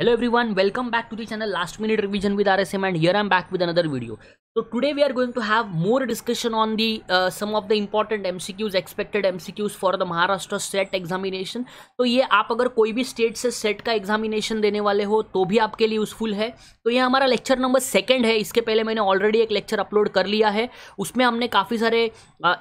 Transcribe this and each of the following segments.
hello everyone welcome back to the channel last minute revision with rsm and here i'm back with another video so today we are going to have more discussion on the uh, some of the important mcqs expected mcqs for the maharashtra set examination तो ये आप अगर कोई भी state से set का examination देने वाले हो तो भी आपके लिए यूजफुल है तो ये हमारा लेक्चर नंबर सेकंड है इसके पहले मैंने ऑलरेडी एक लेक्चर अपलोड कर लिया है उसमें हमने काफ़ी सारे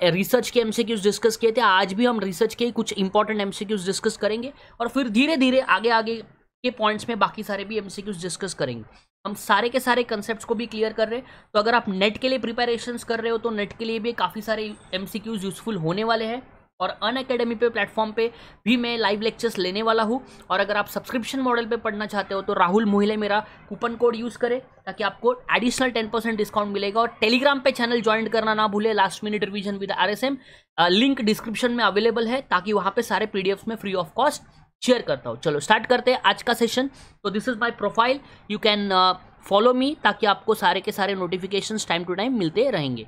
रिसर्च के एमसीक्यूज डिस्कस किए थे आज भी हम रिसर्च के कुछ इंपॉर्टेंट एमसीक्यूज डिस्कस करेंगे और फिर धीरे धीरे आगे आगे के पॉइंट्स में बाकी सारे भी एमसीक्यूज डिस्कस करेंगे हम सारे के सारे कंसेप्ट्स को भी क्लियर कर रहे हैं तो अगर आप नेट के लिए प्रिपरेशंस कर रहे हो तो नेट के लिए भी काफ़ी सारे एम यूज़फुल होने वाले हैं और अन अकेडमी पे प्लेटफॉर्म पे भी मैं लाइव लेक्चर्स लेने वाला हूँ और अगर आप सब्सक्रिप्शन मॉडल पे पढ़ना चाहते हो तो राहुल मोहिले मेरा कूपन कोड यूज़ करें ताकि आपको एडिशनल टेन परसेंट डिस्काउंट मिलेगा और टेलीग्राम पे चैनल ज्वाइन करना ना भूले last minute revision with R link description में अवेलेबल है ताकि वहाँ पर सारे पी में फ्री ऑफ कॉस्ट शेयर करता हूँ चलो स्टार्ट करते हैं आज का सेशन तो this is my profile you can follow me ताकि आपको सारे के सारे नोटिफिकेशन टाइम टू टाइम मिलते रहेंगे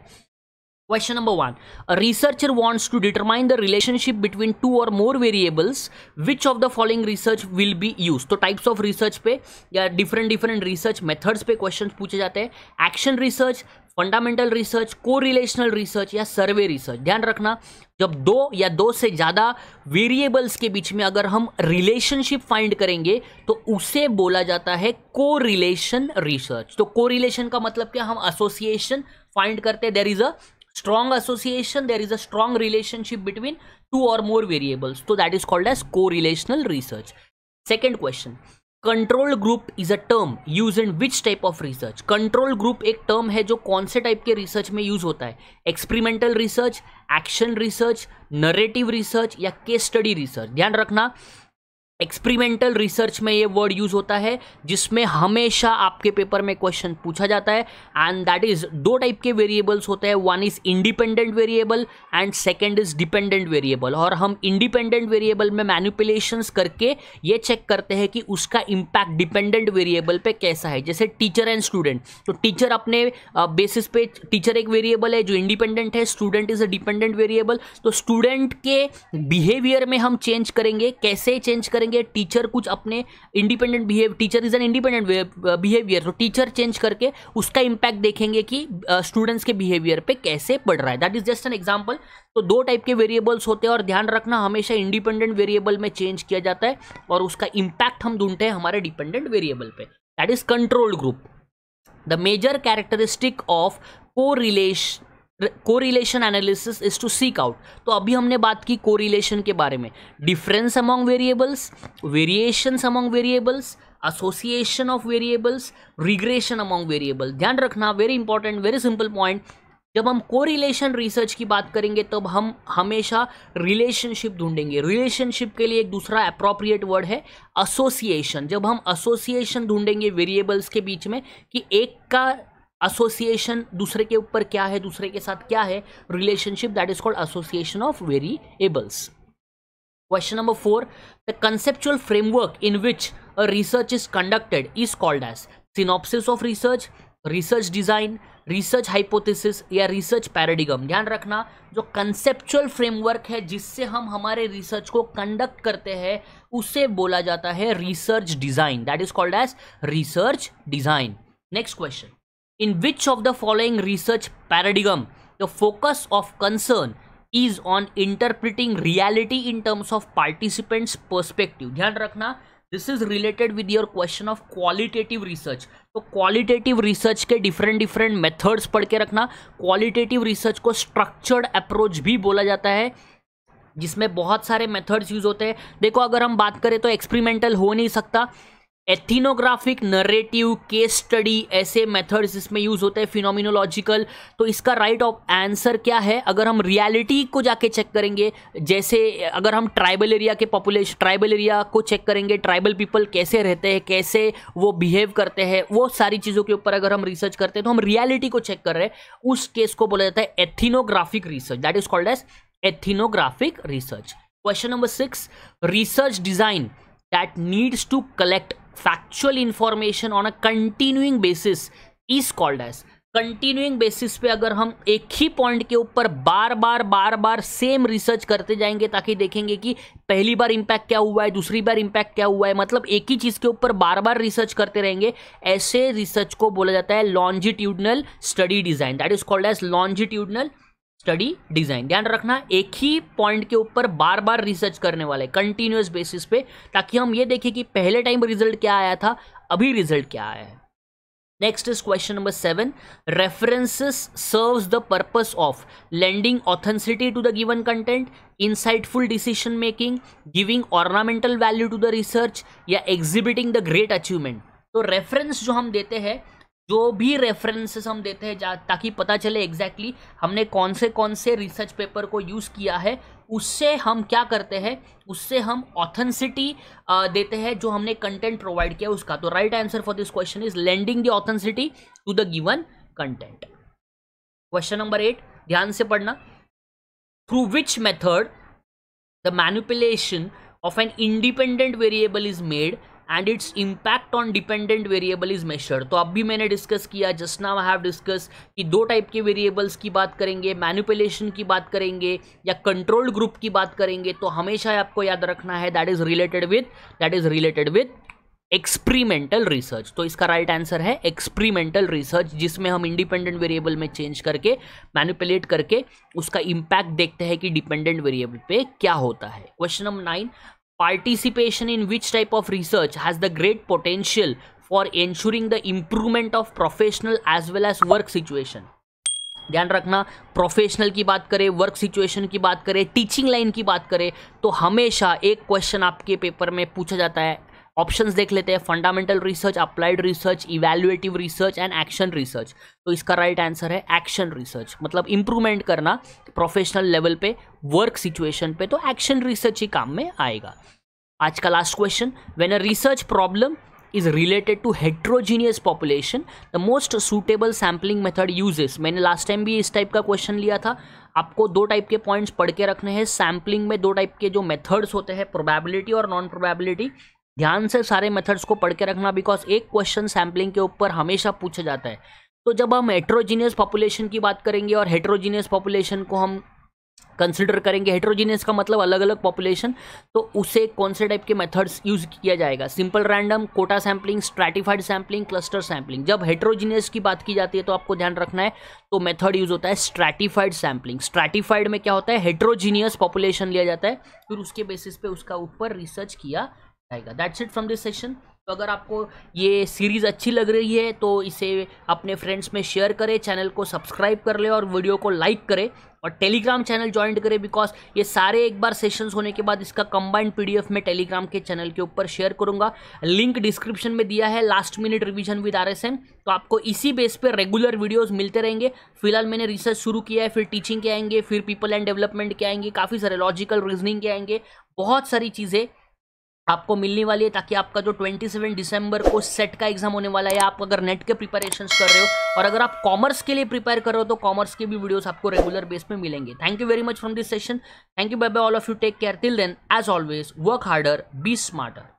Question number one. A researcher wants to determine the relationship between two or more variables. Which of the following research will be used? तो types of research पे या different different research methods पे questions पूछे जाते हैं Action research, fundamental research correlational research या survey research ध्यान रखना जब दो या दो से ज़्यादा वेरिएबल्स के बीच में अगर हम रिलेशनशिप फाइंड करेंगे तो उसे बोला जाता है को रिलेशन रिसर्च तो को रिलेशन का मतलब क्या हम एसोसिएशन फाइंड करते there is a strong association there is a strong relationship between two or more variables so that is called as correlational research second question control group is a term use in which type of research control group एक term है जो कौन से type के research में use होता है experimental research action research narrative research या केस स्टडी रिसर्च ध्यान रखना एक्सपेरिमेंटल रिसर्च में ये वर्ड यूज होता है जिसमें हमेशा आपके पेपर में क्वेश्चन पूछा जाता है एंड दैट इज दो टाइप के वेरिएबल्स होते हैं one is independent variable and second is dependent variable और हम इंडिपेंडेंट वेरिएबल में मैनिपुलेशंस करके ये चेक करते हैं कि उसका इम्पैक्ट डिपेंडेंट वेरिएबल पे कैसा है जैसे टीचर एंड स्टूडेंट तो टीचर अपने बेसिस पे टीचर एक वेरिएबल है जो इंडिपेंडेंट है student is a dependent variable तो स्टूडेंट के बिहेवियर में हम चेंज करेंगे कैसे चेंज करेंगे करेंगे टीचर कुछ अपने independent behave teacher is an independent behaviour तो टीचर चेंज करके उसका इम्पैक्ट देखेंगे कि स्टूडेंट्स uh, के बिहेवियर पे कैसे पड़ रहा है that is just an example तो दो टाइप के वेरिएबल्स होते हैं और ध्यान रखना हमेशा इंडिपेंडेंट वेरिएबल में चेंज किया जाता है और उसका इम्पैक्ट हम ढूंढते हैं हमारे डिपेंडेंट वेरिएबल पे that is control group the major characteristic of correlation correlation analysis is to seek out तो अभी हमने बात की कोरिलेशन के बारे में difference among variables variation among variables association of variables regression among variable ध्यान रखना very important very simple point जब हम कोरिलेशन रिसर्च की बात करेंगे तब तो हम हमेशा रिलेशनशिप ढूंढेंगे रिलेशनशिप के लिए एक दूसरा अप्रोप्रिएट वर्ड है एसोसिएशन जब हम एसोसिएशन ढूंढेंगे वेरिएबल्स के बीच में कि एक का एसोसिएशन दूसरे के ऊपर क्या है दूसरे के साथ क्या है relationship that is called association of variables question number four the conceptual framework in which a research is conducted is called as synopsis of research research design research hypothesis या रिसर्च पैराडिगम ध्यान रखना जो conceptual framework है जिससे हम हमारे research को conduct करते हैं उसे बोला जाता है research design that is called as research design next question In which of the following research paradigm the focus of concern is on interpreting reality in terms of participants perspective ध्यान रखना this is related with your question of qualitative research तो qualitative research के different different methods पढ़ के रखना qualitative research को structured approach भी बोला जाता है जिसमें बहुत सारे मेथड्स यूज होते हैं देखो अगर हम बात करें तो एक्सपेरिमेंटल हो नहीं सकता एथिनोग्राफिक नरेटिव केस स्टडी ऐसे मेथड्स इसमें यूज होते हैं फिनोमिनोलॉजिकल तो इसका राइट ऑफ आंसर क्या है अगर हम रियलिटी को जाके चेक करेंगे जैसे अगर हम ट्राइबल एरिया के पॉपुलेशन ट्राइबल एरिया को चेक करेंगे ट्राइबल पीपल कैसे रहते हैं कैसे वो बिहेव करते हैं वो सारी चीज़ों के ऊपर अगर हम रिसर्च करते हैं तो हम रियलिटी को चेक कर रहे हैं उस केस को बोला जाता है ethnographic research that is called as ethnographic research question number six research design that needs to collect factual information on a continuing basis is called as continuing basis पे अगर हम एक ही पॉइंट के ऊपर बार बार बार बार सेम रिसर्च करते जाएंगे ताकि देखेंगे कि पहली बार इम्पैक्ट क्या हुआ है दूसरी बार इम्पैक्ट क्या हुआ है मतलब एक ही चीज़ के ऊपर बार बार रिसर्च करते रहेंगे ऐसे रिसर्च को बोला जाता है longitudinal study design that is called as longitudinal study design ध्यान रखना एक ही पॉइंट के ऊपर बार बार रिसर्च करने वाले कंटिन्यूस बेसिस पे ताकि हम ये देखें कि पहले टाइम रिजल्ट क्या आया था अभी रिजल्ट क्या आया है next is question number seven references serves the purpose of landing authenticity to the given content insightful decision making giving ornamental value to the research या एग्जिबिटिंग द ग्रेट अचीवमेंट तो reference जो हम देते हैं जो भी रेफरेंसेस हम देते हैं ताकि पता चले एग्जैक्टली exactly हमने कौन से कौन से रिसर्च पेपर को यूज़ किया है उससे हम क्या करते हैं उससे हम ऑथेंसिटी देते हैं जो हमने कंटेंट प्रोवाइड किया उसका तो right answer for this question is lending the authenticity to the given content question number eight ध्यान से पढ़ना through which method the manipulation of an independent variable is made and its impact on dependent variable is measure तो अब भी मैंने discuss किया just now I have discuss कि दो टाइप के वेरिएबल्स की बात करेंगे मैनिपुलेशन की बात करेंगे या कंट्रोल्ड ग्रुप की बात करेंगे तो हमेशा आपको याद रखना है that is related with that is related with experimental research तो इसका राइट right आंसर है एक्सपेरिमेंटल रिसर्च जिसमें हम इंडिपेंडेंट वेरिएबल में चेंज करके मैनिपुलेट करके उसका इम्पैक्ट देखते हैं कि डिपेंडेंट वेरिएबल पे क्या होता है question number nine participation in which type of research has the great potential for ensuring the improvement of professional as well as work situation ध्यान रखना प्रोफेशनल की बात करें वर्क सिचुएशन की बात करें टीचिंग लाइन की बात करें तो हमेशा एक क्वेश्चन आपके पेपर में पूछा जाता है ऑप्शंस देख लेते हैं fundamental research applied research evaluative research and action research तो इसका राइट आंसर है एक्शन रिसर्च मतलब इंप्रूवमेंट करना प्रोफेशनल लेवल पे वर्क सिचुएशन पे तो एक्शन रिसर्च ही काम में आएगा आज का last question when a research problem is related to heterogeneous population the most suitable sampling method uses मैंने लास्ट टाइम भी इस टाइप का क्वेश्चन लिया था आपको दो टाइप के पॉइंट्स पढ़ के रखने हैं सैम्पलिंग में दो टाइप के जो मेथड्स होते हैं प्रोबेबिलिटी और नॉन प्रोबेबिलिटी ध्यान से सारे मेथड्स को पढ़ के रखना बिकॉज एक क्वेश्चन सैम्पलिंग के ऊपर हमेशा पूछा जाता है तो जब हम हेट्रोजीनियस पॉपुलेशन की बात करेंगे और हेट्रोजीनियस पॉपुलेशन को हम कंसिडर करेंगे हेट्रोजीनियस का मतलब अलग अलग पॉपुलेशन तो उसे कौन से टाइप के मेथड्स यूज किया जाएगा simple random quota sampling stratified sampling cluster sampling जब हेट्रोजीनियस की बात की जाती है तो आपको ध्यान रखना है तो मेथड यूज होता है स्ट्रेटिफाइड सैम्पलिंग स्ट्रेटिफाइड में क्या होता है हेट्रोजीनियस पॉपुलेशन लिया जाता है फिर उसके बेसिस पे उसका ऊपर रिसर्च किया रहेगा that's it from this session तो अगर आपको ये सीरीज़ अच्छी लग रही है तो इसे अपने फ्रेंड्स में शेयर करें चैनल को सब्सक्राइब कर ले और वीडियो को लाइक करें और टेलीग्राम चैनल ज्वाइन करें बिकॉज ये सारे एक बार सेशंस होने के बाद इसका कंबाइंड पीडीएफ में टेलीग्राम के चैनल के ऊपर शेयर करूंगा लिंक डिस्क्रिप्शन में दिया है last minute revision with R तो आपको इसी बेस पर रेगुलर वीडियोस मिलते रहेंगे फिलहाल मैंने रिसर्च शुरू किया है फिर टीचिंग के आएंगे फिर पीपल एंड डेवलपमेंट के आएंगे काफ़ी सारे लॉजिकल रीजनिंग के आएंगे बहुत सारी चीज़ें आपको मिलने वाली है ताकि आपका जो 27 दिसंबर को सेट का एग्जाम होने वाला है आप अगर नेट के प्रिपरेशंस कर रहे हो और अगर आप कॉमर्स के लिए प्रिपेयर कर रहे हो तो कॉमर्स के भी वीडियोस आपको रेगुलर बेस में मिलेंगे thank you very much from this session thank you bye bye all of you take care till then as always work harder be smarter